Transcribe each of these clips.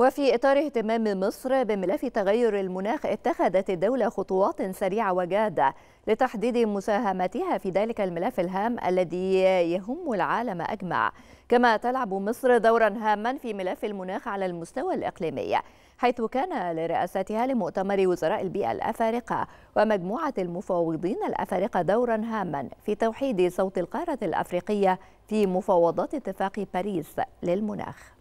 وفي إطار اهتمام مصر بملف تغير المناخ اتخذت الدولة خطوات سريعة وجادة لتحديد مساهمتها في ذلك الملف الهام الذي يهم العالم أجمع كما تلعب مصر دورا هاما في ملف المناخ على المستوى الإقليمي حيث كان لرئاستها لمؤتمر وزراء البيئة الأفارقة ومجموعة المفاوضين الأفارقة دورا هاما في توحيد صوت القارة الأفريقية في مفاوضات اتفاق باريس للمناخ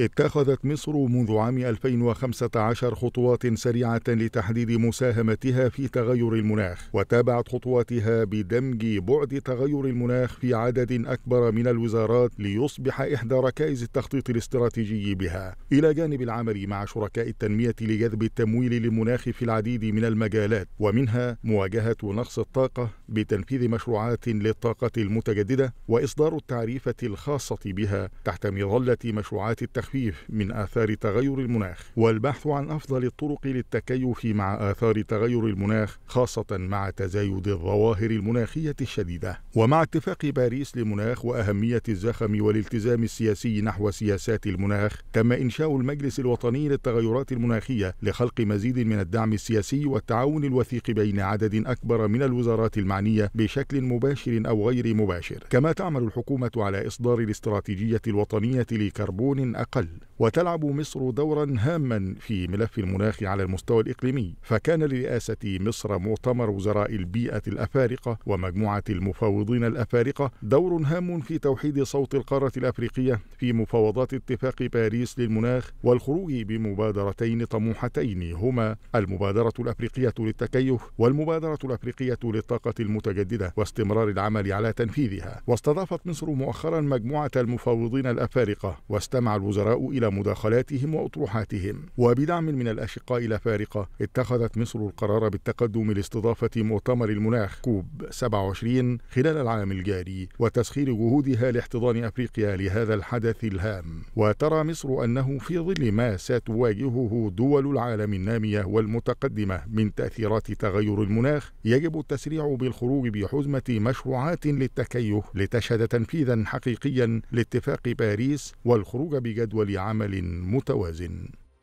اتخذت مصر منذ عام 2015 خطوات سريعة لتحديد مساهمتها في تغير المناخ وتابعت خطواتها بدمج بعد تغير المناخ في عدد أكبر من الوزارات ليصبح إحدى ركائز التخطيط الاستراتيجي بها إلى جانب العمل مع شركاء التنمية لجذب التمويل للمناخ في العديد من المجالات ومنها مواجهة نقص الطاقة بتنفيذ مشروعات للطاقة المتجددة وإصدار التعريفة الخاصة بها تحت مظلة مشروعات التخطيط التخفيف من آثار تغير المناخ والبحث عن أفضل الطرق للتكيف مع آثار تغير المناخ خاصة مع تزايد الظواهر المناخية الشديدة ومع اتفاق باريس لمناخ وأهمية الزخم والالتزام السياسي نحو سياسات المناخ تم إنشاء المجلس الوطني للتغيرات المناخية لخلق مزيد من الدعم السياسي والتعاون الوثيق بين عدد أكبر من الوزارات المعنية بشكل مباشر أو غير مباشر كما تعمل الحكومة على إصدار الاستراتيجية الوطنية لكربون أقل الأقل وتلعب مصر دورا هاما في ملف المناخ على المستوى الإقليمي فكان لرئاسة مصر مؤتمر وزراء البيئة الأفارقة ومجموعة المفاوضين الأفارقة دور هام في توحيد صوت القارة الأفريقية في مفاوضات اتفاق باريس للمناخ والخروج بمبادرتين طموحتين هما المبادرة الأفريقية للتكيف والمبادرة الأفريقية للطاقة المتجددة واستمرار العمل على تنفيذها واستضافت مصر مؤخرا مجموعة المفاوضين الأفارقة واستمع الوزراء الوزراء إلى مداخلاتهم وأطروحاتهم وبدعم من الأشقاء الأفارقة فارقة اتخذت مصر القرار بالتقدم لاستضافة مؤتمر المناخ كوب 27 خلال العام الجاري وتسخير جهودها لاحتضان أفريقيا لهذا الحدث الهام وترى مصر أنه في ظل ما ستواجهه دول العالم النامية والمتقدمة من تأثيرات تغير المناخ يجب التسريع بالخروج بحزمة مشروعات للتكيف لتشهد تنفيذا حقيقيا لاتفاق باريس والخروج بجدول جدول عمل متوازن